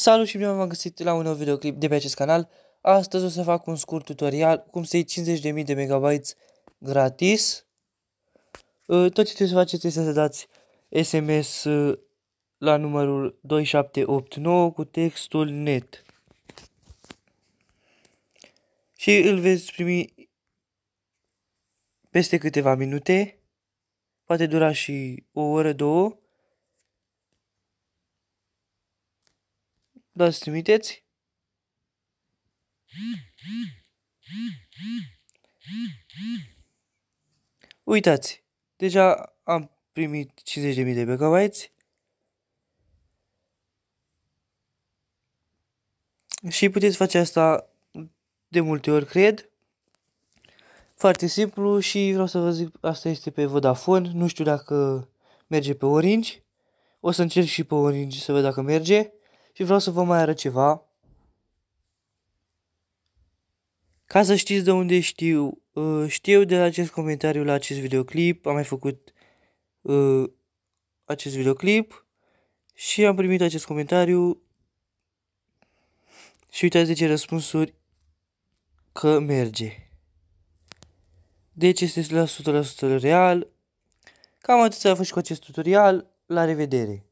Salut și bine v-am găsit la un nou videoclip de pe acest canal. Astăzi o să fac un scurt tutorial cum să iei 50.000 de megabytes gratis. Uh, tot ce trebuie să faceți este să dați SMS uh, la numărul 2789 cu textul net. Și îl veți primi peste câteva minute. Poate dura și o oră, două. da să trimiteți? Uitați, deja am primit 50.000 de megabytes. Și puteți face asta de multe ori, cred. Foarte simplu și vreau să vă zic, asta este pe Vodafone, nu știu dacă merge pe Orange. O să încerc și pe Orange să văd dacă merge și vreau să vă mai arăt ceva. Ca să știți de unde știu, uh, știu de la acest comentariu la acest videoclip, am mai făcut uh, acest videoclip și am primit acest comentariu și uitați de ce răspunsuri că merge. Deci este la 100% real. Cam atât a fost cu acest tutorial. La revedere!